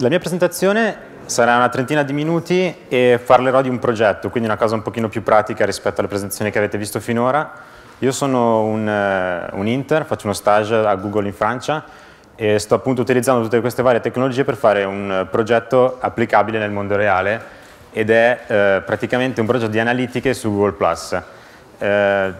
La mia presentazione sarà una trentina di minuti e parlerò di un progetto, quindi una cosa un pochino più pratica rispetto alle presentazioni che avete visto finora. Io sono un, eh, un inter, faccio uno stage a Google in Francia e sto appunto utilizzando tutte queste varie tecnologie per fare un progetto applicabile nel mondo reale ed è eh, praticamente un progetto di analitiche su Google+. Eh,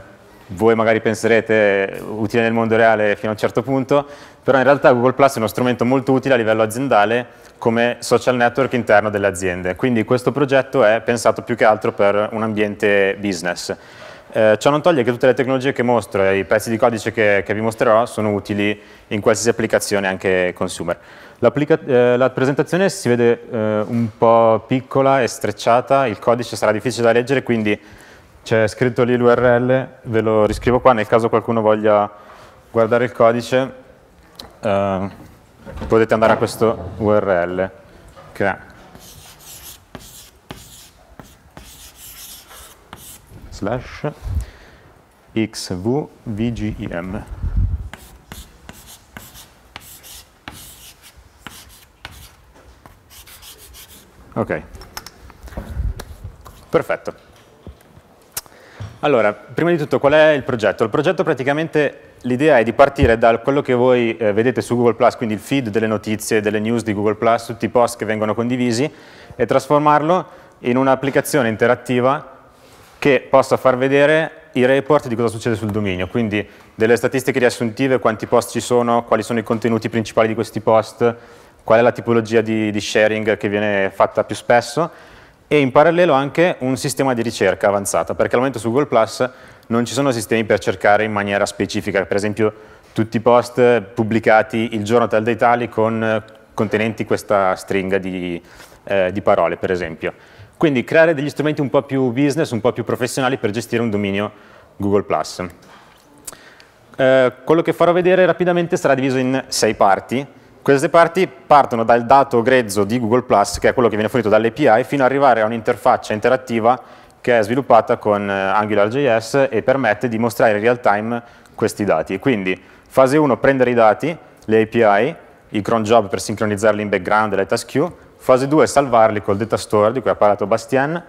voi magari penserete utile nel mondo reale fino a un certo punto, però in realtà Google Plus è uno strumento molto utile a livello aziendale come social network interno delle aziende, quindi questo progetto è pensato più che altro per un ambiente business. Eh, ciò non toglie che tutte le tecnologie che mostro e i pezzi di codice che, che vi mostrerò sono utili in qualsiasi applicazione, anche consumer. Eh, la presentazione si vede eh, un po' piccola e strecciata, il codice sarà difficile da leggere, quindi c'è scritto lì l'URL, ve lo riscrivo qua nel caso qualcuno voglia guardare il codice, eh, potete andare a questo URL che è slash xvvgem. Ok, perfetto. Allora, prima di tutto, qual è il progetto? Il progetto praticamente, l'idea è di partire da quello che voi eh, vedete su Google+, quindi il feed delle notizie, delle news di Google+, tutti i post che vengono condivisi, e trasformarlo in un'applicazione interattiva che possa far vedere i report di cosa succede sul dominio, quindi delle statistiche riassuntive, quanti post ci sono, quali sono i contenuti principali di questi post, qual è la tipologia di, di sharing che viene fatta più spesso, e in parallelo anche un sistema di ricerca avanzata, perché al momento su Google Plus non ci sono sistemi per cercare in maniera specifica, per esempio tutti i post pubblicati il giorno tal dei tali con eh, contenenti questa stringa di, eh, di parole, per esempio. Quindi creare degli strumenti un po' più business, un po' più professionali per gestire un dominio Google+. Eh, quello che farò vedere rapidamente sarà diviso in sei parti, queste parti partono dal dato grezzo di Google Plus, che è quello che viene fornito dall'API, fino ad arrivare a un'interfaccia interattiva che è sviluppata con eh, AngularJS e permette di mostrare in real time questi dati. Quindi fase 1 prendere i dati, le API, i cron job per sincronizzarli in background e le task queue, fase 2 salvarli col data store di cui ha parlato Bastien,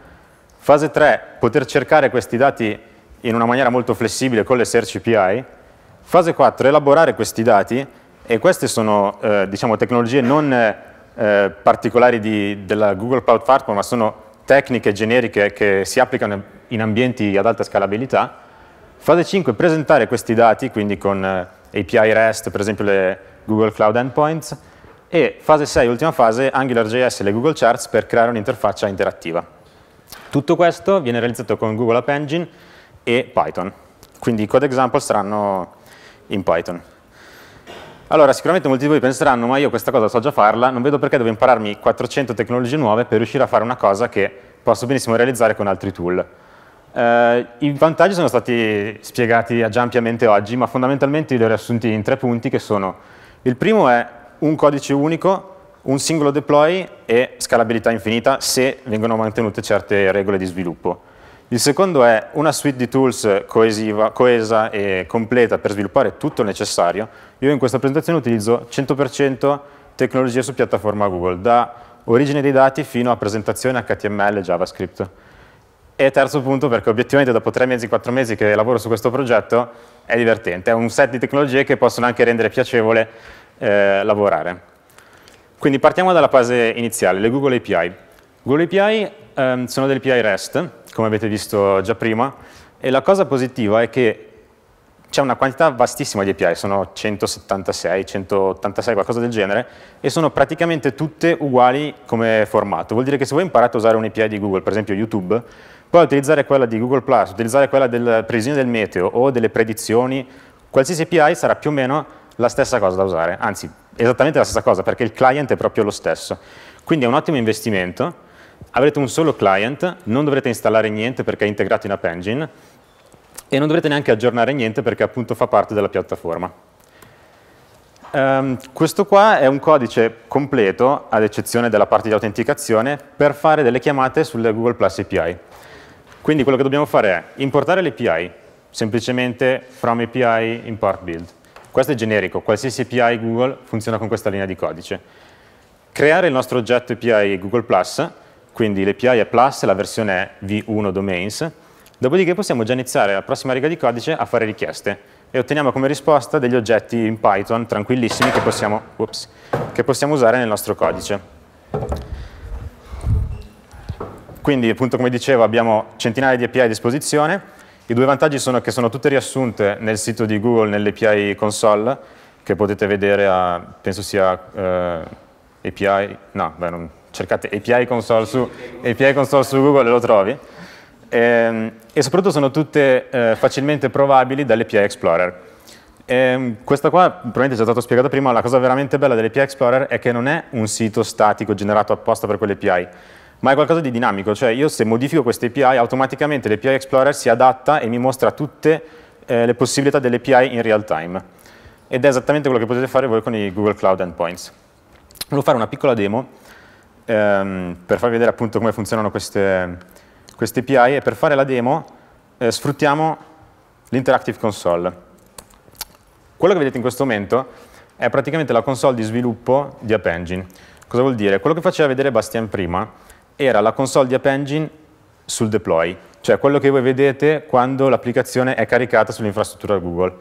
fase 3 poter cercare questi dati in una maniera molto flessibile con le search API, fase 4 elaborare questi dati e queste sono eh, diciamo, tecnologie non eh, particolari di, della Google Cloud Platform, ma sono tecniche generiche che si applicano in ambienti ad alta scalabilità. Fase 5, presentare questi dati, quindi con eh, API REST, per esempio le Google Cloud Endpoints, e fase 6, ultima fase, AngularJS e le Google Charts per creare un'interfaccia interattiva. Tutto questo viene realizzato con Google App Engine e Python, quindi i code example saranno in Python. Allora, sicuramente molti di voi penseranno, ma io questa cosa so già farla, non vedo perché devo impararmi 400 tecnologie nuove per riuscire a fare una cosa che posso benissimo realizzare con altri tool. Eh, I vantaggi sono stati spiegati già ampiamente oggi, ma fondamentalmente li ho riassunti in tre punti che sono il primo è un codice unico, un singolo deploy e scalabilità infinita se vengono mantenute certe regole di sviluppo. Il secondo è una suite di tools coesiva, coesa e completa per sviluppare tutto il necessario. Io in questa presentazione utilizzo 100% tecnologie su piattaforma Google, da origine dei dati fino a presentazione HTML e JavaScript. E terzo punto, perché obiettivamente dopo tre mesi, quattro mesi che lavoro su questo progetto, è divertente. È un set di tecnologie che possono anche rendere piacevole eh, lavorare. Quindi partiamo dalla fase iniziale, le Google API. Google API ehm, sono delle API REST, come avete visto già prima, e la cosa positiva è che c'è una quantità vastissima di API, sono 176, 186, qualcosa del genere, e sono praticamente tutte uguali come formato. Vuol dire che se voi imparate a usare un'API di Google, per esempio YouTube, poi utilizzare quella di Google+, utilizzare quella della previsione del meteo o delle predizioni, qualsiasi API sarà più o meno la stessa cosa da usare, anzi esattamente la stessa cosa perché il client è proprio lo stesso. Quindi è un ottimo investimento avrete un solo client, non dovrete installare niente perché è integrato in App Engine e non dovrete neanche aggiornare niente perché appunto fa parte della piattaforma. Um, questo qua è un codice completo, ad eccezione della parte di autenticazione, per fare delle chiamate sulle Google Plus API. Quindi quello che dobbiamo fare è importare l'API, semplicemente from API import build. Questo è generico, qualsiasi API Google funziona con questa linea di codice. Creare il nostro oggetto API Google Plus quindi l'API è plus, la versione è v1 domains, dopodiché possiamo già iniziare la prossima riga di codice a fare richieste e otteniamo come risposta degli oggetti in Python tranquillissimi che possiamo, ups, che possiamo usare nel nostro codice. Quindi, appunto, come dicevo, abbiamo centinaia di API a disposizione. I due vantaggi sono che sono tutte riassunte nel sito di Google, nell'API console, che potete vedere a, penso sia eh, API, no, beh, non, cercate API console su, API console su Google e lo trovi. E, ehm, e soprattutto sono tutte eh, facilmente provabili dall'API Explorer. E, ehm, questa qua, probabilmente è già stata spiegata prima, la cosa veramente bella dell'API Explorer è che non è un sito statico generato apposta per quell'API, ma è qualcosa di dinamico, cioè io se modifico questa API, automaticamente l'API Explorer si adatta e mi mostra tutte eh, le possibilità dell'API in real time. Ed è esattamente quello che potete fare voi con i Google Cloud Endpoints. Volevo fare una piccola demo ehm, per farvi vedere appunto come funzionano queste, queste API e per fare la demo eh, sfruttiamo l'interactive console. Quello che vedete in questo momento è praticamente la console di sviluppo di App Engine. Cosa vuol dire? Quello che faceva vedere Bastian prima era la console di App Engine sul deploy, cioè quello che voi vedete quando l'applicazione è caricata sull'infrastruttura Google.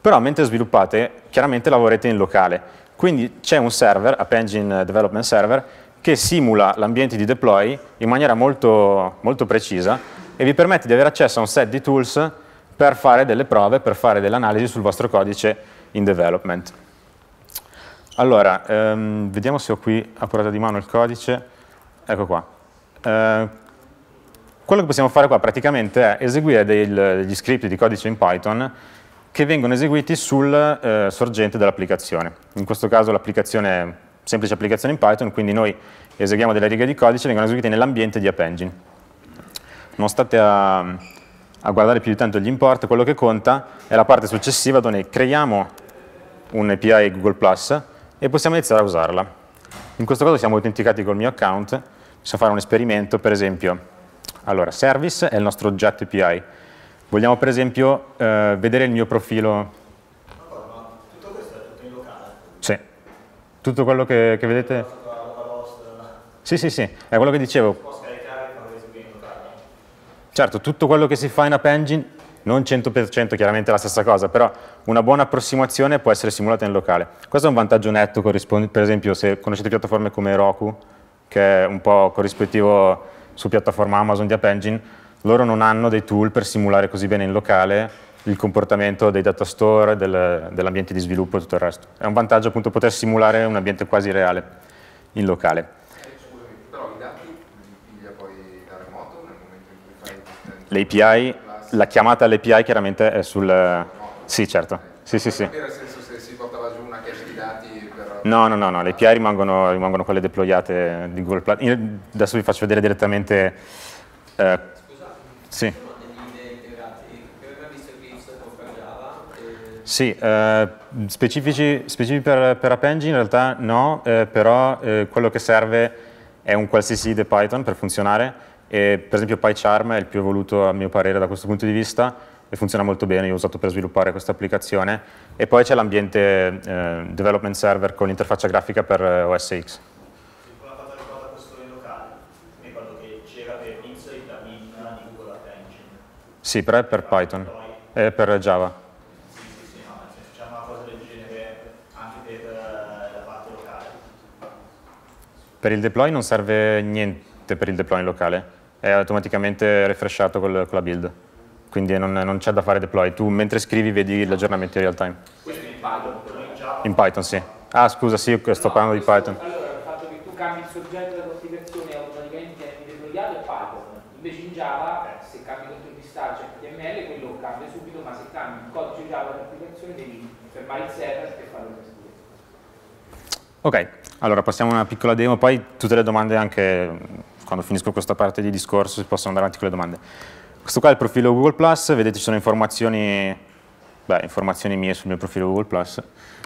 Però mentre sviluppate, chiaramente lavorate in locale. Quindi c'è un server, App Engine Development Server, che simula l'ambiente di deploy in maniera molto, molto precisa e vi permette di avere accesso a un set di tools per fare delle prove, per fare dell'analisi sul vostro codice in development. Allora, ehm, vediamo se ho qui a portata di mano il codice. Ecco qua. Eh, quello che possiamo fare qua praticamente è eseguire del, degli script di codice in Python che vengono eseguiti sul eh, sorgente dell'applicazione. In questo caso l'applicazione semplice applicazione in Python, quindi noi eseguiamo delle righe di codice, e vengono eseguite nell'ambiente di App Engine. Non state a, a guardare più di tanto gli import, quello che conta è la parte successiva dove creiamo un'API Google Plus e possiamo iniziare a usarla. In questo caso siamo autenticati col mio account, possiamo fare un esperimento, per esempio, allora, service è il nostro oggetto API. Vogliamo per esempio eh, vedere il mio profilo tutto quello che, che vedete... Sì, sì, sì, è quello che dicevo. Certo, tutto quello che si fa in App Engine, non 100% chiaramente è la stessa cosa, però una buona approssimazione può essere simulata in locale. Questo è un vantaggio netto, per esempio se conoscete piattaforme come Roku, che è un po' corrispettivo su piattaforma Amazon di App Engine, loro non hanno dei tool per simulare così bene in locale il comportamento dei data store, del, dell'ambiente di sviluppo e tutto il resto. È un vantaggio appunto poter simulare un ambiente quasi reale in locale. Però i dati li piglia poi da remoto nel momento in cui fai... L'API, la chiamata all'API chiaramente è sul... Sì, certo. Sì, sì, sì. No, no, no, no, le API rimangono, rimangono, quelle deployate di Google Platform. Adesso vi faccio vedere direttamente... Eh, sì. Sì, eh, specifici, specifici, per, per Engine in realtà no, eh, però eh, quello che serve è un qualsiasi di Python per funzionare. E, per esempio PyCharm è il più evoluto a mio parere da questo punto di vista e funziona molto bene, io l'ho usato per sviluppare questa applicazione. E poi c'è l'ambiente eh, development server con l'interfaccia grafica per eh, OS X. Sì, però è per Python, è per Java. Per il deploy non serve niente per il deploy in locale, è automaticamente refreshato col, con la build, quindi non, non c'è da fare deploy. Tu mentre scrivi vedi l'aggiornamento in real time. Questo in Python? In Python, sì. Ah, scusa, sì, sto no, parlando di Python. Allora, il fatto che tu cambi il soggetto della applicazione automaticamente è deployato è Python. Invece in Java, eh, se cambi contro il distaccio HTML, quello cambia subito, ma se cambi il codice Java dell'applicazione devi fermare il server e farlo testare. Ok, allora, passiamo a una piccola demo, poi tutte le domande anche quando finisco questa parte di discorso si possono andare avanti con le domande. Questo qua è il profilo Google+, vedete ci sono informazioni, beh, informazioni mie sul mio profilo Google+,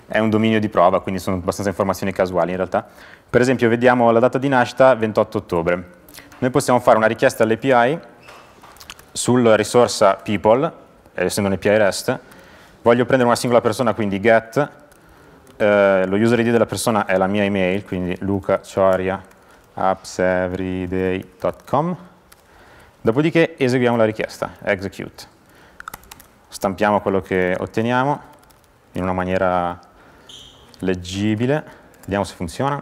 è un dominio di prova, quindi sono abbastanza informazioni casuali in realtà. Per esempio vediamo la data di nascita 28 ottobre. Noi possiamo fare una richiesta all'API sulla risorsa people, eh, essendo un API REST, voglio prendere una singola persona, quindi get, eh, lo user ID della persona è la mia email, quindi lucacioria.appseveryday.com. Dopodiché eseguiamo la richiesta, execute. Stampiamo quello che otteniamo in una maniera leggibile. Vediamo se funziona.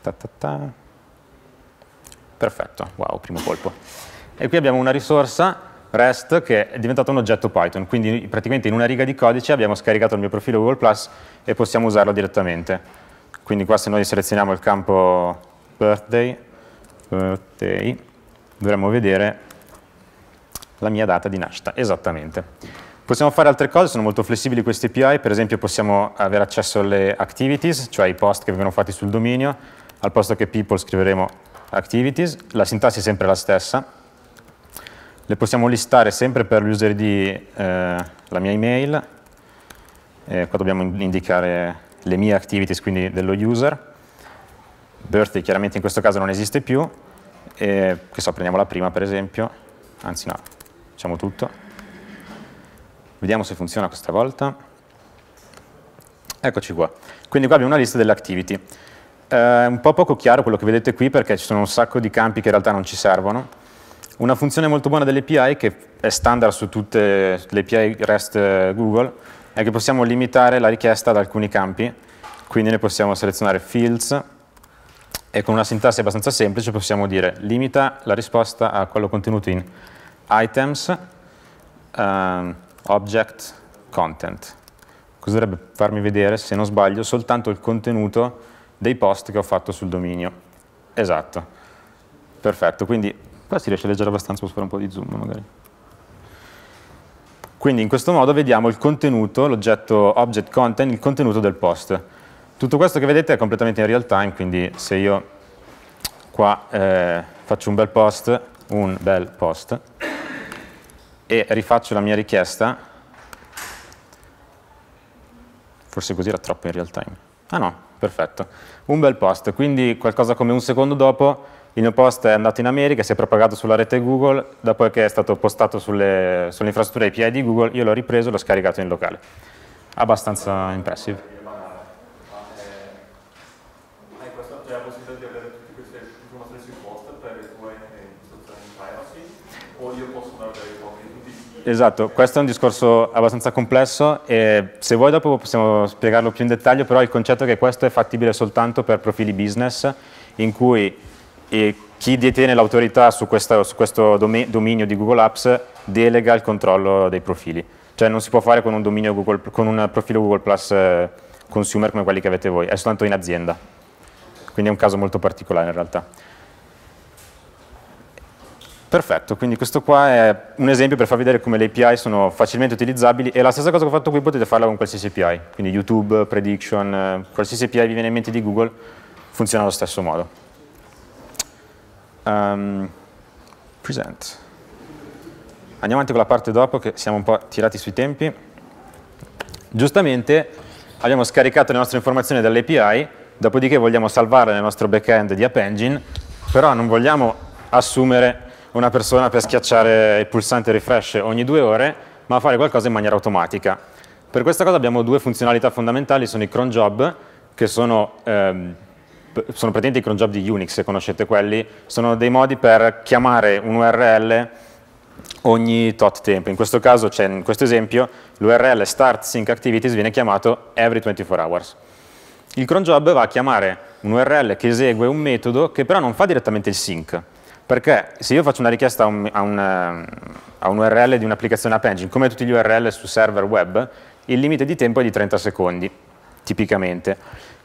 Ta ta ta. Perfetto, wow, primo colpo. E qui abbiamo una risorsa REST che è diventato un oggetto Python, quindi praticamente in una riga di codice abbiamo scaricato il mio profilo Google Plus e possiamo usarlo direttamente. Quindi qua se noi selezioniamo il campo birthday, birthday dovremmo vedere la mia data di nascita, esattamente. Possiamo fare altre cose, sono molto flessibili questi API, per esempio possiamo avere accesso alle activities, cioè ai post che vengono fatti sul dominio, al posto che people scriveremo activities, la sintassi è sempre la stessa, le possiamo listare sempre per l'user ID eh, la mia email, e eh, qua dobbiamo indicare le mie activities, quindi dello user, birthday chiaramente in questo caso non esiste più, e, che so, prendiamo la prima per esempio, anzi no, facciamo tutto, vediamo se funziona questa volta, eccoci qua, quindi qua abbiamo una lista delle activity, è eh, un po' poco chiaro quello che vedete qui perché ci sono un sacco di campi che in realtà non ci servono, una funzione molto buona dell'API, che è standard su tutte le API REST eh, Google, è che possiamo limitare la richiesta ad alcuni campi, quindi ne possiamo selezionare fields e con una sintassi abbastanza semplice possiamo dire limita la risposta a quello contenuto in items, um, object, content. Così dovrebbe farmi vedere, se non sbaglio, soltanto il contenuto dei post che ho fatto sul dominio. Esatto, perfetto, quindi però si riesce a leggere abbastanza, posso fare un po' di zoom magari. Quindi in questo modo vediamo il contenuto, l'oggetto object content, il contenuto del post. Tutto questo che vedete è completamente in real time, quindi se io qua eh, faccio un bel post, un bel post, e rifaccio la mia richiesta, forse così era troppo in real time. Ah no, perfetto. Un bel post, quindi qualcosa come un secondo dopo il mio post è andato in America, si è propagato sulla rete Google, dopo che è stato postato sulle, sull'infrastruttura API di Google, io l'ho ripreso e l'ho scaricato in locale. Abbastanza impressive. Cioè, eh, esatto, questo è un discorso abbastanza complesso e se vuoi dopo possiamo spiegarlo più in dettaglio, però il concetto è che questo è fattibile soltanto per profili business in cui e chi detiene l'autorità su, su, questo dominio di Google Apps delega il controllo dei profili. Cioè non si può fare con un, Google, con un profilo Google Plus eh, consumer come quelli che avete voi, è soltanto in azienda. Quindi è un caso molto particolare in realtà. Perfetto, quindi questo qua è un esempio per far vedere come le API sono facilmente utilizzabili e la stessa cosa che ho fatto qui potete farla con qualsiasi API, quindi YouTube, Prediction, eh, qualsiasi API vi viene in mente di Google funziona allo stesso modo. Um, present. Andiamo avanti con la parte dopo che siamo un po' tirati sui tempi. Giustamente abbiamo scaricato le nostre informazioni dall'API, dopodiché vogliamo salvarle nel nostro backend di App Engine, però non vogliamo assumere una persona per schiacciare il pulsante refresh ogni due ore, ma fare qualcosa in maniera automatica. Per questa cosa abbiamo due funzionalità fondamentali, sono i cron job, che sono ehm, sono praticamente i cron job di Unix, se conoscete quelli, sono dei modi per chiamare un URL ogni tot tempo. In questo caso, cioè in questo esempio, l'URL start sync activities viene chiamato every 24 hours. Il cron job va a chiamare un URL che esegue un metodo che però non fa direttamente il sync, perché se io faccio una richiesta a un, a un, a un URL di un'applicazione app engine, come tutti gli URL su server web, il limite di tempo è di 30 secondi, tipicamente.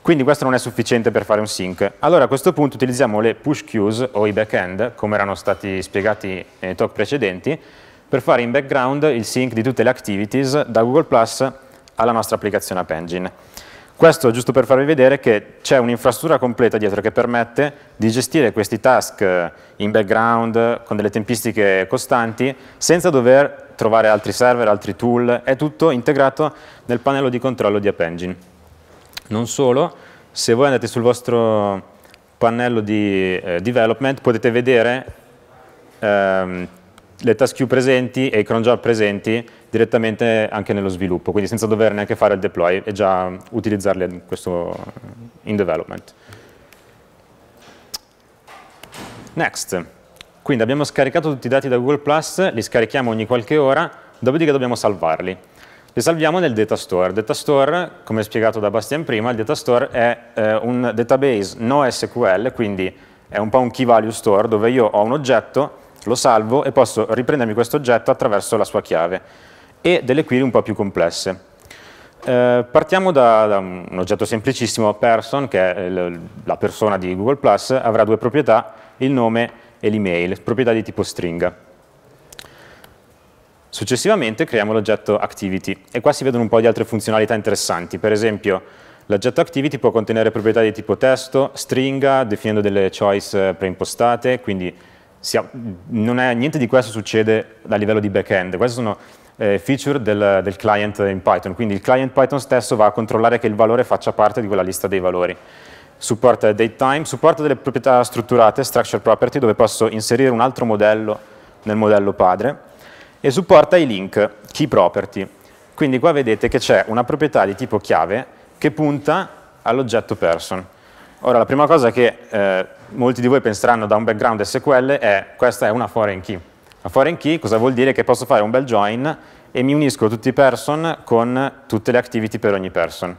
Quindi questo non è sufficiente per fare un sync. Allora a questo punto utilizziamo le push queues o i backend, come erano stati spiegati nei talk precedenti, per fare in background il sync di tutte le activities da Google Plus alla nostra applicazione App Engine. Questo giusto per farvi vedere che c'è un'infrastruttura completa dietro che permette di gestire questi task in background con delle tempistiche costanti senza dover trovare altri server, altri tool, è tutto integrato nel pannello di controllo di App Engine. Non solo, se voi andate sul vostro pannello di eh, development potete vedere ehm, le task queue presenti e i cron job presenti direttamente anche nello sviluppo, quindi senza dover neanche fare il deploy e già utilizzarle in, questo, in development. Next. Quindi abbiamo scaricato tutti i dati da Google+, li scarichiamo ogni qualche ora, dopodiché dobbiamo salvarli. Li salviamo nel data store. Data store, come spiegato da Bastian prima, il data store è eh, un database no SQL, quindi è un po' un key value store dove io ho un oggetto, lo salvo e posso riprendermi questo oggetto attraverso la sua chiave e delle query un po' più complesse. Eh, partiamo da, da, un oggetto semplicissimo, person, che è la persona di Google+, avrà due proprietà, il nome e l'email, proprietà di tipo stringa. Successivamente creiamo l'oggetto Activity e qua si vedono un po' di altre funzionalità interessanti, per esempio l'oggetto Activity può contenere proprietà di tipo testo, stringa, definendo delle choice eh, preimpostate, quindi è, niente di questo succede a livello di backend, queste sono eh, feature del, del client in Python, quindi il client Python stesso va a controllare che il valore faccia parte di quella lista dei valori supporta datetime, supporta delle proprietà strutturate, structure property, dove posso inserire un altro modello nel modello padre e supporta i link key property. Quindi qua vedete che c'è una proprietà di tipo chiave che punta all'oggetto person. Ora, la prima cosa che eh, molti di voi penseranno da un background SQL è questa è una foreign key. La foreign key cosa vuol dire? Che posso fare un bel join e mi unisco tutti i person con tutte le activity per ogni person.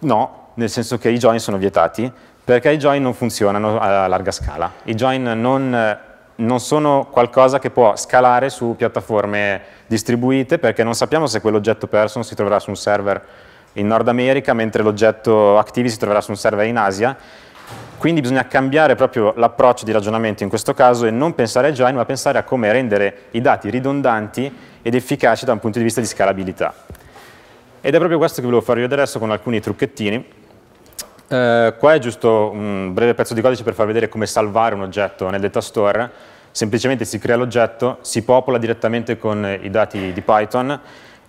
No, nel senso che i join sono vietati, perché i join non funzionano a larga scala. I join non non sono qualcosa che può scalare su piattaforme distribuite perché non sappiamo se quell'oggetto person si troverà su un server in Nord America mentre l'oggetto Activi si troverà su un server in Asia. Quindi bisogna cambiare proprio l'approccio di ragionamento in questo caso e non pensare a join ma pensare a come rendere i dati ridondanti ed efficaci da un punto di vista di scalabilità. Ed è proprio questo che volevo farvi vedere adesso con alcuni trucchettini. Eh, qua è giusto un breve pezzo di codice per far vedere come salvare un oggetto nel data store semplicemente si crea l'oggetto, si popola direttamente con i dati di Python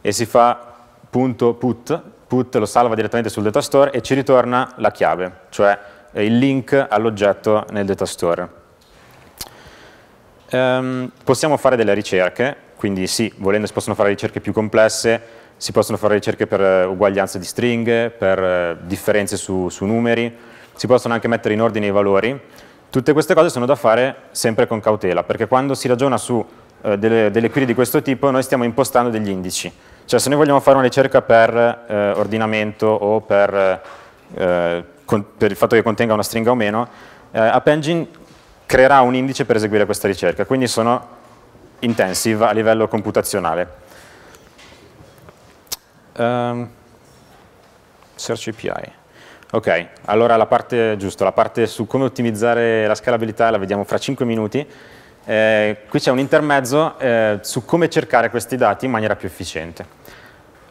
e si fa punto put, put lo salva direttamente sul datastore e ci ritorna la chiave, cioè eh, il link all'oggetto nel datastore. Ehm, possiamo fare delle ricerche, quindi sì, volendo si possono fare ricerche più complesse, si possono fare ricerche per eh, uguaglianze di stringhe, per eh, differenze su, su numeri, si possono anche mettere in ordine i valori, Tutte queste cose sono da fare sempre con cautela, perché quando si ragiona su eh, delle, delle, query di questo tipo noi stiamo impostando degli indici. Cioè se noi vogliamo fare una ricerca per eh, ordinamento o per, eh, con, per, il fatto che contenga una stringa o meno, eh, App Engine creerà un indice per eseguire questa ricerca, quindi sono intensive a livello computazionale. Um, search API. Ok, allora la parte giusta, la parte su come ottimizzare la scalabilità la vediamo fra 5 minuti. Eh, qui c'è un intermezzo eh, su come cercare questi dati in maniera più efficiente.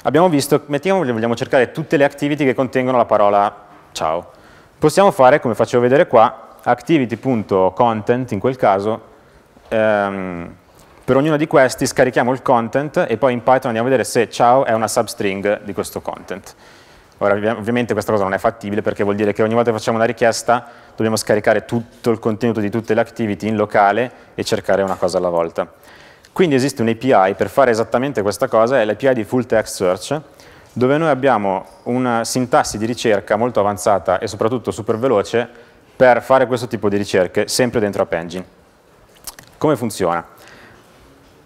Abbiamo visto, mettiamo, vogliamo cercare tutte le activity che contengono la parola ciao. Possiamo fare, come facevo vedere qua, activity.content in quel caso, ehm, per ognuno di questi scarichiamo il content e poi in Python andiamo a vedere se ciao è una substring di questo content. Ora ovviamente questa cosa non è fattibile perché vuol dire che ogni volta che facciamo una richiesta dobbiamo scaricare tutto il contenuto di tutte le activity in locale e cercare una cosa alla volta. Quindi esiste un'API per fare esattamente questa cosa, è l'API di Full Text Search, dove noi abbiamo una sintassi di ricerca molto avanzata e soprattutto super veloce per fare questo tipo di ricerche sempre dentro App Engine. Come funziona?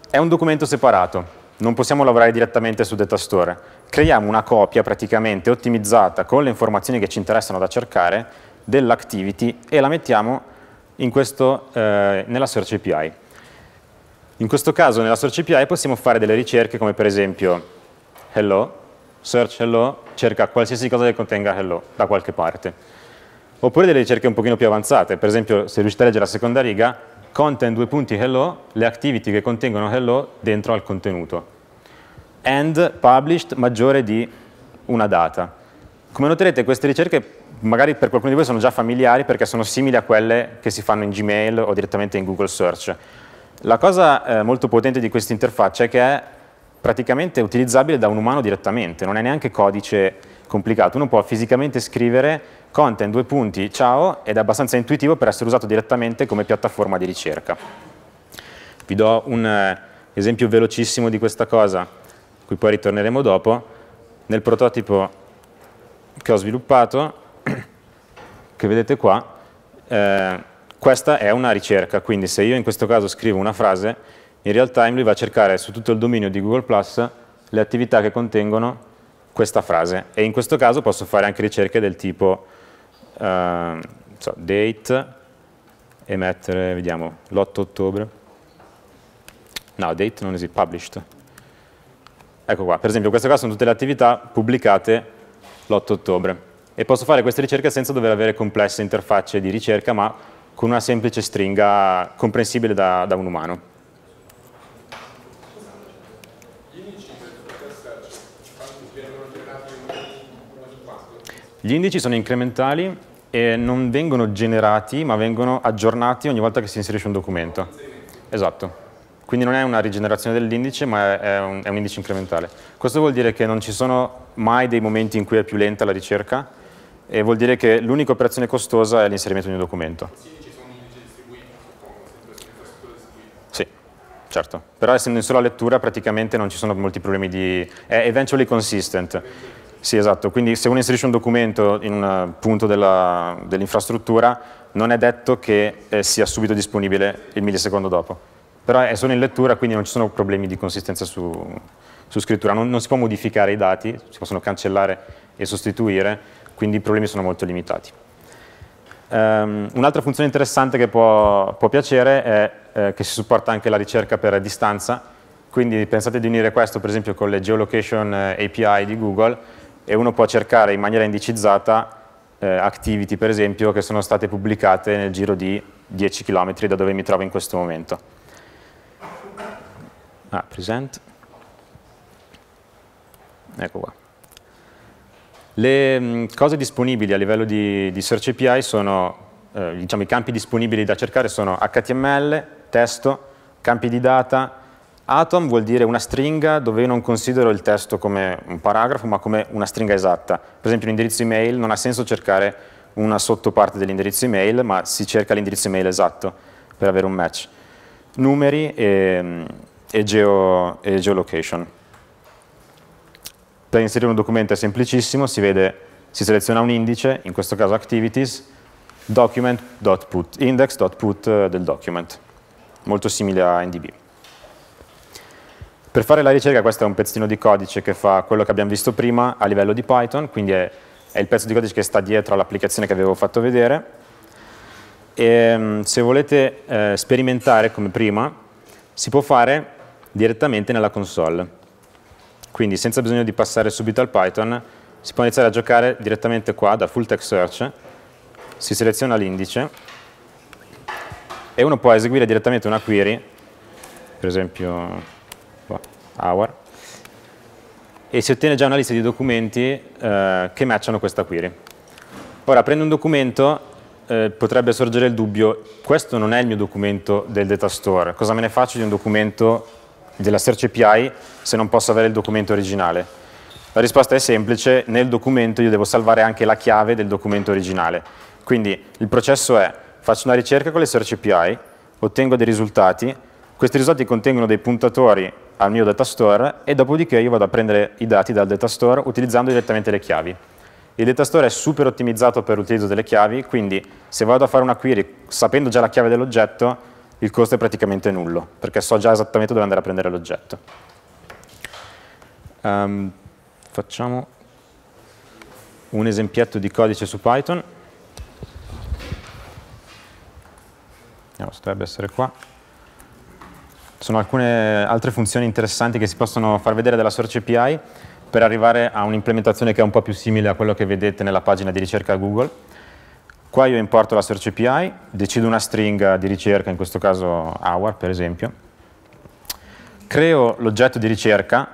È un documento separato, non possiamo lavorare direttamente su detastore. Creiamo una copia praticamente ottimizzata con le informazioni che ci interessano da cercare dell'activity e la mettiamo questo, eh, nella Search API. In questo caso nella Search API possiamo fare delle ricerche come per esempio hello, search hello, cerca qualsiasi cosa che contenga hello da qualche parte. Oppure delle ricerche un pochino più avanzate, per esempio se riuscite a leggere la seconda riga, content due punti hello, le activity che contengono hello dentro al contenuto. And published maggiore di una data. Come noterete queste ricerche magari per qualcuno di voi sono già familiari perché sono simili a quelle che si fanno in Gmail o direttamente in Google Search. La cosa eh, molto potente di questa interfaccia è che è praticamente utilizzabile da un umano direttamente, non è neanche codice complicato, uno può fisicamente scrivere Content, due punti, ciao, ed è abbastanza intuitivo per essere usato direttamente come piattaforma di ricerca. Vi do un eh, esempio velocissimo di questa cosa, cui poi ritorneremo dopo. Nel prototipo che ho sviluppato, che vedete qua, eh, questa è una ricerca, quindi se io in questo caso scrivo una frase, in real time lui va a cercare su tutto il dominio di Google+, Plus le attività che contengono questa frase. E in questo caso posso fare anche ricerche del tipo uh, so, date e mettere, vediamo, l'8 ottobre. No, date non esiste, published. Ecco qua, per esempio queste qua sono tutte le attività pubblicate l'8 ottobre. E posso fare queste ricerche senza dover avere complesse interfacce di ricerca, ma con una semplice stringa comprensibile da, da un umano. Gli indici sono incrementali e non vengono generati, ma vengono aggiornati ogni volta che si inserisce un documento. Esatto. Quindi non è una rigenerazione dell'indice, ma è un, è un indice incrementale. Questo vuol dire che non ci sono mai dei momenti in cui è più lenta la ricerca e vuol dire che l'unica operazione costosa è l'inserimento di un documento. Sì, certo. Però essendo in sola lettura praticamente non ci sono molti problemi di... è eventually consistent. Sì, esatto. Quindi se uno inserisce un documento in un eh, punto dell'infrastruttura, non è detto che eh, sia subito disponibile il millisecondo dopo. Però è solo in lettura, quindi non ci sono problemi di consistenza su, su scrittura. Non, non si può modificare i dati, si possono cancellare e sostituire, quindi i problemi sono molto limitati. Um, un'altra funzione interessante che può, può piacere è eh, che si supporta anche la ricerca per distanza, quindi pensate di unire questo per esempio con le geolocation eh, API di Google e uno può cercare in maniera indicizzata eh, activity, per esempio, che sono state pubblicate nel giro di 10 km da dove mi trovo in questo momento. Ah, present. Ecco qua. Le mh, mm, cose disponibili a livello di, di Search API sono, eh, diciamo, i campi disponibili da cercare sono HTML, testo, campi di data, Atom vuol dire una stringa dove io non considero il testo come un paragrafo, ma come una stringa esatta. Per esempio un indirizzo email non ha senso cercare una sottoparte dell'indirizzo email, ma si cerca l'indirizzo email esatto per avere un match. Numeri e, e, geo, e geolocation. Per inserire un documento è semplicissimo, si, vede, si seleziona un indice, in questo caso activities, document.put, index.put eh, del document, molto simile a NDB. Per fare la ricerca questo è un pezzino di codice che fa quello che abbiamo visto prima a livello di Python, quindi è, è il pezzo di codice che sta dietro all'applicazione che avevo fatto vedere. E, ehm, se volete eh, sperimentare come prima, si può fare direttamente nella console. Quindi senza bisogno di passare subito al Python, si può iniziare a giocare direttamente qua da full text search, si seleziona l'indice e uno può eseguire direttamente una query, per esempio hour, e si ottiene già una lista di documenti eh, che matchano questa query. Ora, prendo un documento, eh, potrebbe sorgere il dubbio, questo non è il mio documento del data store, cosa me ne faccio di un documento della Search API se non posso avere il documento originale? La risposta è semplice, nel documento io devo salvare anche la chiave del documento originale. Quindi il processo è, faccio una ricerca con le Search API, ottengo dei risultati, questi risultati contengono dei puntatori al mio datastore e dopodiché io vado a prendere i dati dal datastore utilizzando direttamente le chiavi. Il datastore è super ottimizzato per l'utilizzo delle chiavi, quindi se vado a fare una query sapendo già la chiave dell'oggetto, il costo è praticamente nullo, perché so già esattamente dove andare a prendere l'oggetto. Um, facciamo un esempietto di codice su Python. No, dovrebbe essere qua sono alcune altre funzioni interessanti che si possono far vedere della Search API per arrivare a un'implementazione che è un po' più simile a quello che vedete nella pagina di ricerca Google. Qua io importo la Search API, decido una stringa di ricerca, in questo caso hour per esempio, creo l'oggetto di ricerca,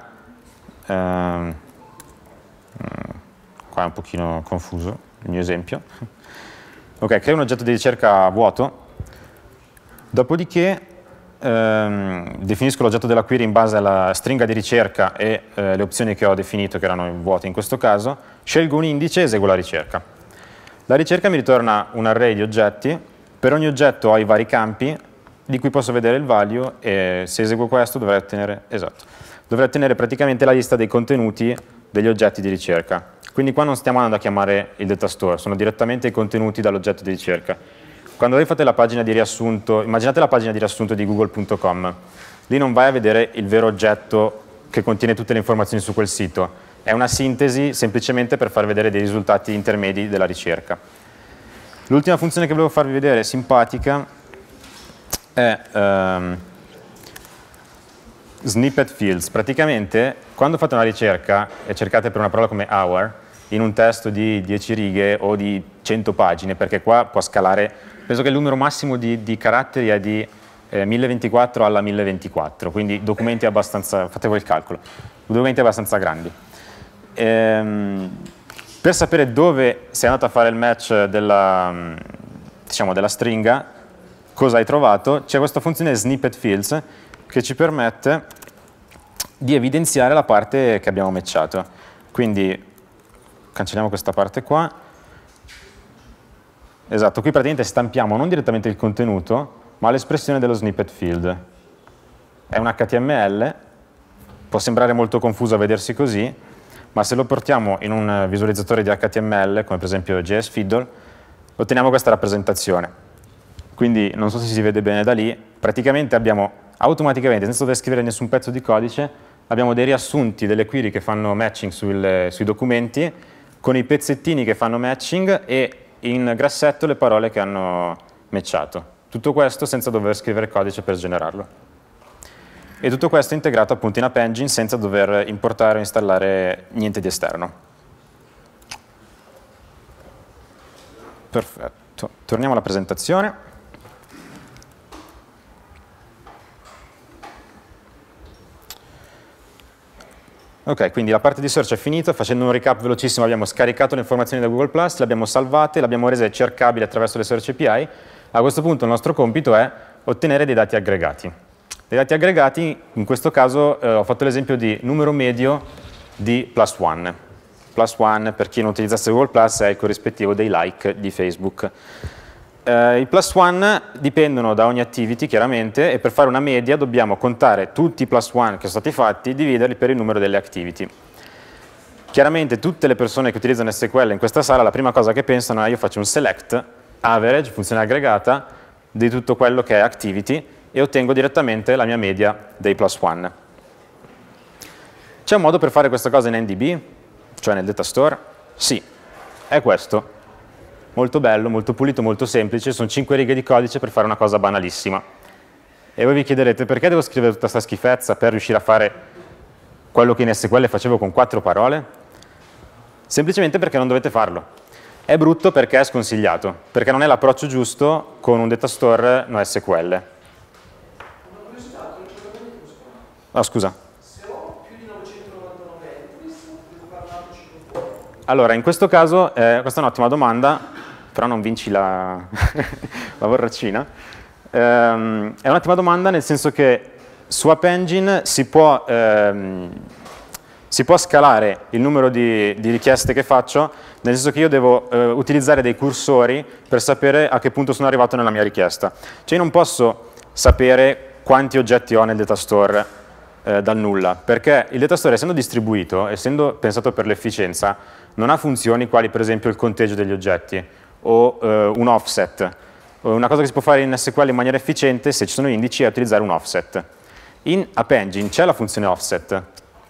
ehm, mm, qua è un pochino confuso il mio esempio, ok, creo un oggetto di ricerca vuoto, dopodiché ehm, definisco l'oggetto della query in base alla stringa di ricerca e eh, le opzioni che ho definito, che erano vuote in questo caso, scelgo un indice e eseguo la ricerca. La ricerca mi ritorna un array di oggetti, per ogni oggetto ho i vari campi di cui posso vedere il value e se eseguo questo dovrei ottenere, esatto, dovrei ottenere praticamente la lista dei contenuti degli oggetti di ricerca. Quindi qua non stiamo andando a chiamare il data store, sono direttamente i contenuti dall'oggetto di ricerca quando voi fate la pagina di riassunto, immaginate la pagina di riassunto di google.com, lì non vai a vedere il vero oggetto che contiene tutte le informazioni su quel sito, è una sintesi semplicemente per far vedere dei risultati intermedi della ricerca. L'ultima funzione che volevo farvi vedere, simpatica, è ehm, snippet fields. Praticamente, quando fate una ricerca e cercate per una parola come hour, in un testo di 10 righe o di 100 pagine, perché qua può scalare penso che il numero massimo di, di caratteri è di eh, 1024 alla 1024, quindi documenti abbastanza, fate voi il calcolo, documenti abbastanza grandi. Ehm, per sapere dove sei andato a fare il match della, mm, diciamo, della stringa, cosa hai trovato, c'è questa funzione snippet fields che ci permette di evidenziare la parte che abbiamo matchato. Quindi cancelliamo questa parte qua Esatto, qui praticamente stampiamo non direttamente il contenuto, ma l'espressione dello snippet field. È un HTML, può sembrare molto confuso a vedersi così, ma se lo portiamo in un visualizzatore di HTML, come per esempio JS Fiddle, otteniamo questa rappresentazione. Quindi, non so se si vede bene da lì, praticamente abbiamo automaticamente, senza dover scrivere nessun pezzo di codice, abbiamo dei riassunti delle query che fanno matching sul, eh, sui documenti, con i pezzettini che fanno matching e in grassetto le parole che hanno matchato. Tutto questo senza dover scrivere codice per generarlo. E tutto questo integrato appunto in App Engine senza dover importare o installare niente di esterno. Perfetto, torniamo alla presentazione. Ok, quindi la parte di search è finita, facendo un recap velocissimo abbiamo scaricato le informazioni da Google+, le abbiamo salvate, le abbiamo rese cercabili attraverso le search API, a questo punto il nostro compito è ottenere dei dati aggregati. Dei dati aggregati, in questo caso eh, ho fatto l'esempio di numero medio di plus one. Plus one, per chi non utilizzasse Google+, Plus, è il corrispettivo dei like di Facebook. Eh, I plus one dipendono da ogni activity, chiaramente, e per fare una media dobbiamo contare tutti i plus one che sono stati fatti, dividerli per il numero delle activity. Chiaramente tutte le persone che utilizzano SQL in questa sala, la prima cosa che pensano è io faccio un select, average, funzione aggregata, di tutto quello che è activity e ottengo direttamente la mia media dei plus one. C'è un modo per fare questa cosa in NDB, cioè nel data store? Sì, è questo molto bello, molto pulito, molto semplice, sono cinque righe di codice per fare una cosa banalissima. E voi vi chiederete perché devo scrivere tutta questa schifezza per riuscire a fare quello che in SQL facevo con quattro parole? Semplicemente perché non dovete farlo. È brutto perché è sconsigliato, perché non è l'approccio giusto con un data store no SQL. Ah, oh, scusa. Allora, in questo caso, eh, questa è un'ottima domanda, però non vinci la, la borraccina. Ehm, è un'ottima domanda nel senso che su App Engine si può, ehm, si può scalare il numero di, di, richieste che faccio, nel senso che io devo eh, utilizzare dei cursori per sapere a che punto sono arrivato nella mia richiesta. Cioè io non posso sapere quanti oggetti ho nel data store eh, dal nulla, perché il data store essendo distribuito, essendo pensato per l'efficienza, non ha funzioni quali per esempio il conteggio degli oggetti, o eh, un offset. Eh, una cosa che si può fare in SQL in maniera efficiente, se ci sono indici, è utilizzare un offset. In App Engine c'è la funzione offset.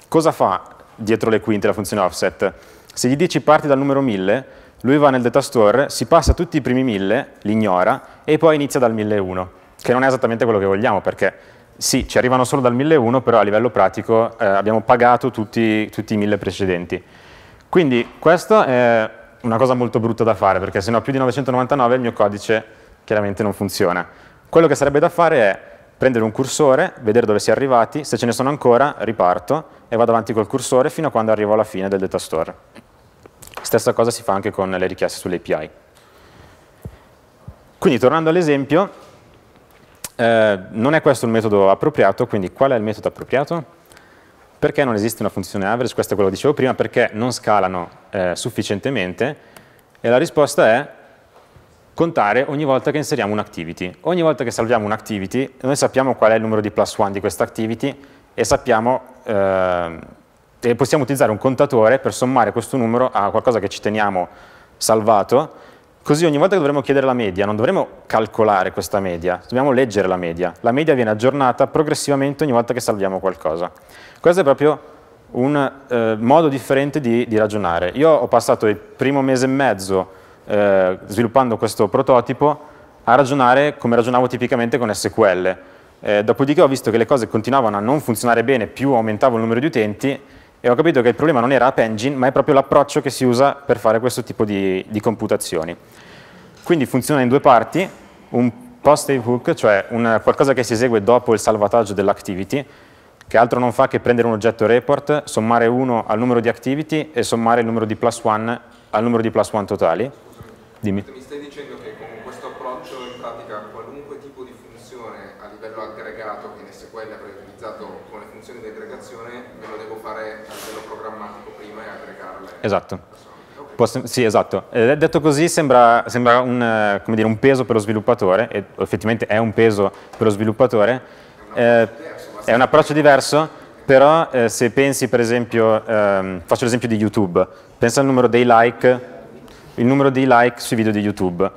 Cosa fa dietro le quinte la funzione offset? Se gli dici parti dal numero 1000, lui va nel datastore, si passa tutti i primi 1000, li ignora, e poi inizia dal 1001, che non è esattamente quello che vogliamo, perché sì, ci arrivano solo dal 1001, però a livello pratico eh, abbiamo pagato tutti, tutti i 1000 precedenti. Quindi questo è una cosa molto brutta da fare, perché se no più di 999 il mio codice chiaramente non funziona. Quello che sarebbe da fare è prendere un cursore, vedere dove si è arrivati, se ce ne sono ancora riparto e vado avanti col cursore fino a quando arrivo alla fine del data store. Stessa cosa si fa anche con le richieste sull'API. Quindi tornando all'esempio, eh, non è questo il metodo appropriato, quindi qual è il metodo appropriato? Perché non esiste una funzione average? Questo è quello che dicevo prima, perché non scalano eh, sufficientemente e la risposta è contare ogni volta che inseriamo un'activity. Ogni volta che salviamo un'activity, noi sappiamo qual è il numero di plus one di questa activity e sappiamo, eh, e possiamo utilizzare un contatore per sommare questo numero a qualcosa che ci teniamo salvato, così ogni volta che dovremo chiedere la media, non dovremo calcolare questa media, dobbiamo leggere la media. La media viene aggiornata progressivamente ogni volta che salviamo qualcosa. Questo è proprio un eh, modo differente di, di, ragionare. Io ho passato il primo mese e mezzo eh, sviluppando questo prototipo a ragionare come ragionavo tipicamente con SQL. Eh, dopodiché ho visto che le cose continuavano a non funzionare bene, più aumentavo il numero di utenti e ho capito che il problema non era App Engine, ma è proprio l'approccio che si usa per fare questo tipo di, di computazioni. Quindi funziona in due parti, un post-save hook, cioè un, qualcosa che si esegue dopo il salvataggio dell'activity, che altro non fa che prendere un oggetto report, sommare 1 al numero di activity e sommare il numero di plus 1 al numero di plus 1 totali. Dimmi. Mi stai dicendo che con questo approccio in pratica qualunque tipo di funzione a livello aggregato che in SQL avrei utilizzato con le funzioni di aggregazione me lo devo fare a livello programmatico prima e aggregarle? Esatto. sì, esatto. Eh, detto così sembra, sembra un, eh, dire, un, peso per lo sviluppatore, e effettivamente è un peso per lo sviluppatore. Eh, è un approccio diverso, però eh, se pensi per esempio, ehm, faccio l'esempio di YouTube, pensa al numero dei like, il numero di like sui video di YouTube.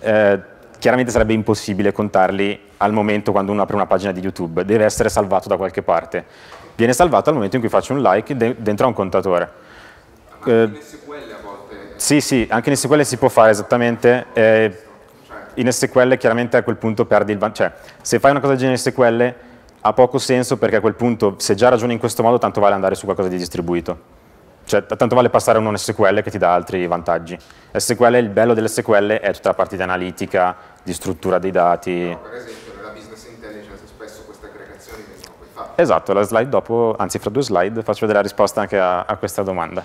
Eh, chiaramente sarebbe impossibile contarli al momento quando uno apre una pagina di YouTube, deve essere salvato da qualche parte. Viene salvato al momento in cui faccio un like de dentro a un contatore. eh, Sì, sì, anche in SQL si può fare esattamente. Eh, certo. in SQL chiaramente a quel punto perdi il vantaggio, cioè se fai una cosa del genere in SQL ha poco senso perché a quel punto se già ragioni in questo modo tanto vale andare su qualcosa di distribuito. Cioè tanto vale passare a un SQL che ti dà altri vantaggi. SQL, il bello delle SQL è tutta la parte di analitica, di struttura dei dati. No, per esempio nella business intelligence spesso queste aggregazioni vengono poi fatte. Esatto, la slide dopo, anzi fra due slide, faccio vedere la risposta anche a, a questa domanda.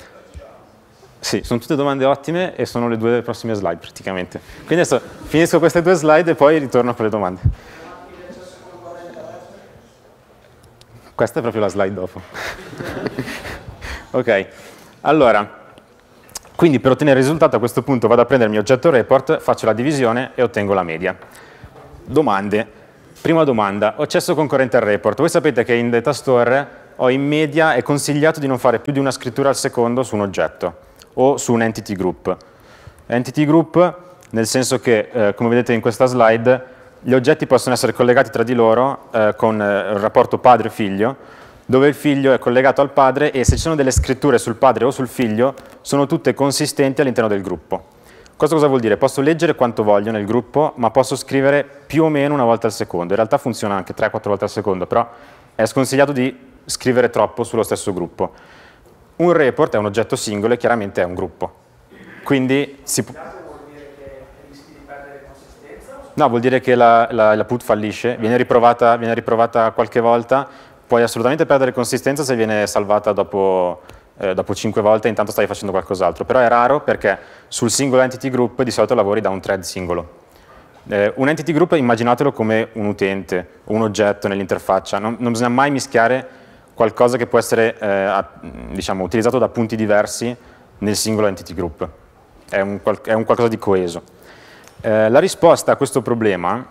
Sì, sono tutte domande ottime e sono le due delle prossime slide praticamente. Quindi adesso finisco queste due slide e poi ritorno con le domande. Questa è proprio la slide dopo. ok, allora, quindi per ottenere il risultato a questo punto vado a prendere il mio oggetto report, faccio la divisione e ottengo la media. Domande. Prima domanda, ho accesso concorrente al report. Voi sapete che in Datastore ho in media è consigliato di non fare più di una scrittura al secondo su un oggetto o su un entity group. Entity group nel senso che, eh, come vedete in questa slide, gli oggetti possono essere collegati tra di loro eh, con eh, il rapporto padre-figlio, dove il figlio è collegato al padre e se ci sono delle scritture sul padre o sul figlio, sono tutte consistenti all'interno del gruppo. Questo cosa vuol dire? Posso leggere quanto voglio nel gruppo, ma posso scrivere più o meno una volta al secondo. In realtà funziona anche 3-4 volte al secondo, però è sconsigliato di scrivere troppo sullo stesso gruppo un report è un oggetto singolo e chiaramente è un gruppo. Quindi si può... No, vuol dire che la, la, la put fallisce, viene riprovata, viene riprovata, qualche volta, puoi assolutamente perdere consistenza se viene salvata dopo, eh, dopo 5 volte e intanto stai facendo qualcos'altro, però è raro perché sul singolo entity group di solito lavori da un thread singolo. Eh, un entity group immaginatelo come un utente, un oggetto nell'interfaccia, non, non bisogna mai mischiare qualcosa che può essere eh, diciamo, utilizzato da punti diversi nel singolo entity group. È un, è un qualcosa di coeso. Eh, la risposta a questo problema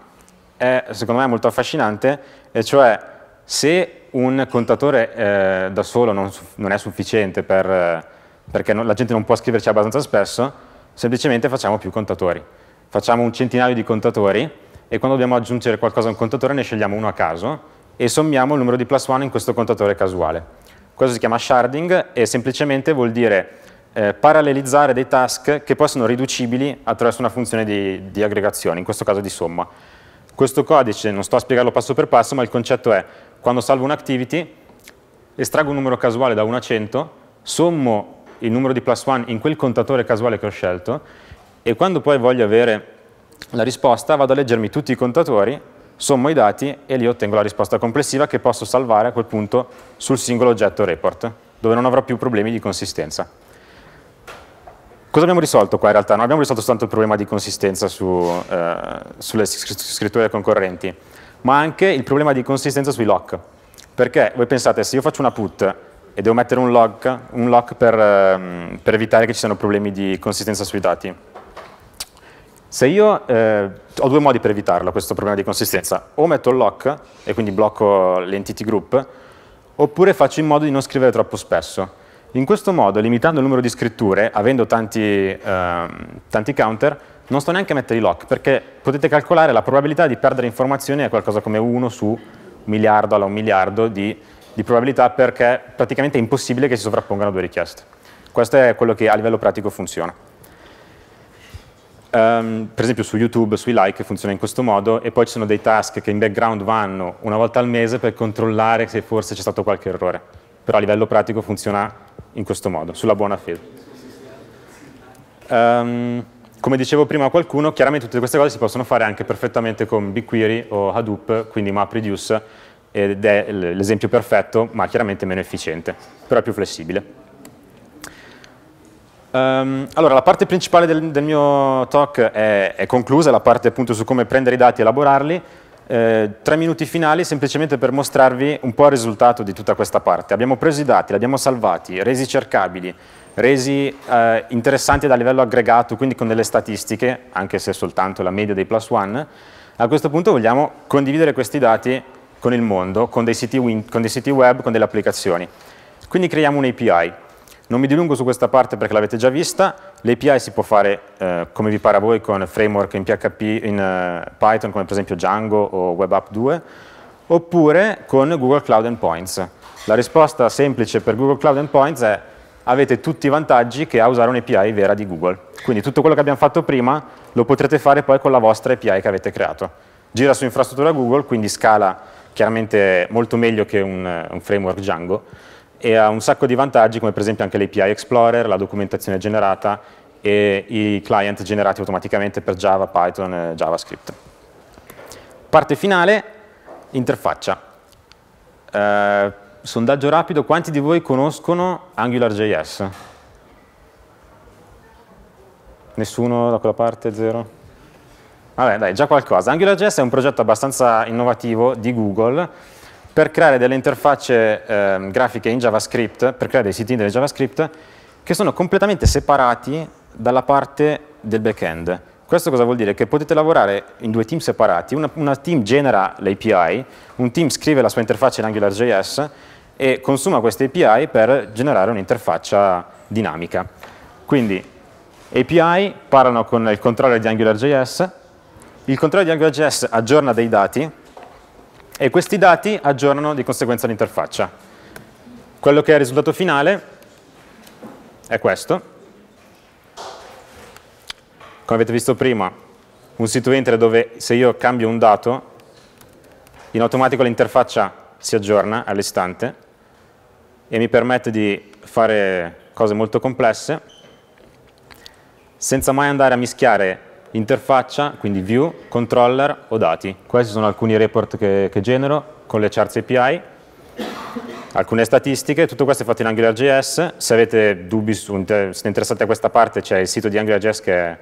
è, secondo me, molto affascinante, e cioè se un contatore eh, da solo non, non è sufficiente per, eh, perché non, la gente non può scriverci abbastanza spesso, semplicemente facciamo più contatori. Facciamo un centinaio di contatori e quando dobbiamo aggiungere qualcosa a un contatore ne scegliamo uno a caso e sommiamo il numero di plus 1 in questo contatore casuale. Questo si chiama sharding e semplicemente vuol dire eh, parallelizzare dei task che poi sono riducibili attraverso una funzione di, di aggregazione, in questo caso di somma. Questo codice, non sto a spiegarlo passo per passo, ma il concetto è quando salvo un'activity, estraggo un numero casuale da 1 a 100, sommo il numero di plus 1 in quel contatore casuale che ho scelto e quando poi voglio avere la risposta vado a leggermi tutti i contatori sommo i dati e lì ottengo la risposta complessiva che posso salvare a quel punto sul singolo oggetto report, dove non avrò più problemi di consistenza. Cosa abbiamo risolto qua in realtà? Non abbiamo risolto soltanto il problema di consistenza su, eh, sulle scritture concorrenti, ma anche il problema di consistenza sui lock. Perché voi pensate, se io faccio una put e devo mettere un lock, un lock per, ehm, per evitare che ci siano problemi di consistenza sui dati, se io eh, ho due modi per evitarlo, questo problema di consistenza, o metto il lock e quindi blocco l'entity group, oppure faccio in modo di non scrivere troppo spesso. In questo modo, limitando il numero di scritture, avendo tanti, eh, tanti counter, non sto neanche a mettere i lock, perché potete calcolare la probabilità di perdere informazioni è qualcosa come 1 su un miliardo alla un miliardo di, di probabilità, perché praticamente è impossibile che si sovrappongano due richieste. Questo è quello che a livello pratico funziona. Um, per esempio su YouTube, sui like funziona in questo modo e poi ci sono dei task che in background vanno una volta al mese per controllare se forse c'è stato qualche errore. Però a livello pratico funziona in questo modo, sulla buona fede. Um, come dicevo prima a qualcuno, chiaramente tutte queste cose si possono fare anche perfettamente con BigQuery o Hadoop, quindi MapReduce, ed è l'esempio perfetto, ma chiaramente meno efficiente, però è più flessibile. Um, allora, la parte principale del, del mio talk è, è, conclusa, la parte appunto su come prendere i dati e elaborarli. Eh, tre minuti finali semplicemente per mostrarvi un po' il risultato di tutta questa parte. Abbiamo preso i dati, li abbiamo salvati, resi cercabili, resi eh, interessanti da livello aggregato, quindi con delle statistiche, anche se soltanto la media dei plus one. A questo punto vogliamo condividere questi dati con il mondo, con dei siti, con dei siti web, con delle applicazioni. Quindi creiamo un API. Non mi dilungo su questa parte perché l'avete già vista, l'API si può fare eh, come vi pare a voi con framework in, PHP, in uh, Python come per esempio Django o WebApp 2, oppure con Google Cloud Endpoints. La risposta semplice per Google Cloud Endpoints è avete tutti i vantaggi che ha usare un'API vera di Google. Quindi tutto quello che abbiamo fatto prima lo potrete fare poi con la vostra API che avete creato. Gira su infrastruttura Google, quindi scala chiaramente molto meglio che un, eh, un framework Django, e ha un sacco di vantaggi come per esempio anche l'API Explorer, la documentazione generata e i client generati automaticamente per Java, Python e JavaScript. Parte finale, interfaccia. Eh, sondaggio rapido, quanti di voi conoscono AngularJS? Nessuno da quella parte? Zero? Vabbè dai, già qualcosa. AngularJS è un progetto abbastanza innovativo di Google per creare delle interfacce eh, grafiche in JavaScript, per creare dei siti in JavaScript, che sono completamente separati dalla parte del backend. Questo cosa vuol dire? Che potete lavorare in due team separati, una, una team genera l'API, un team scrive la sua interfaccia in AngularJS e consuma questa API per generare un'interfaccia dinamica. Quindi API parlano con il controller di AngularJS, il controller di AngularJS aggiorna dei dati e questi dati aggiornano di conseguenza l'interfaccia. Quello che è il risultato finale è questo. Come avete visto prima, un sito entry dove se io cambio un dato, in automatico l'interfaccia si aggiorna all'istante e mi permette di fare cose molto complesse senza mai andare a mischiare interfaccia, quindi view, controller o dati. Questi sono alcuni report che, che genero con le charts API, alcune statistiche, tutto questo è fatto in AngularJS, se avete dubbi, su, siete interessati a questa parte c'è il sito di AngularJS che è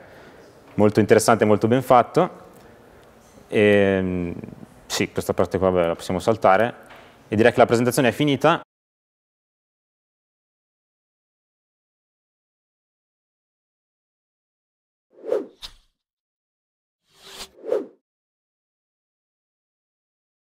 molto interessante e molto ben fatto. E, ehm, sì, questa parte qua beh, la possiamo saltare e direi che la presentazione è finita.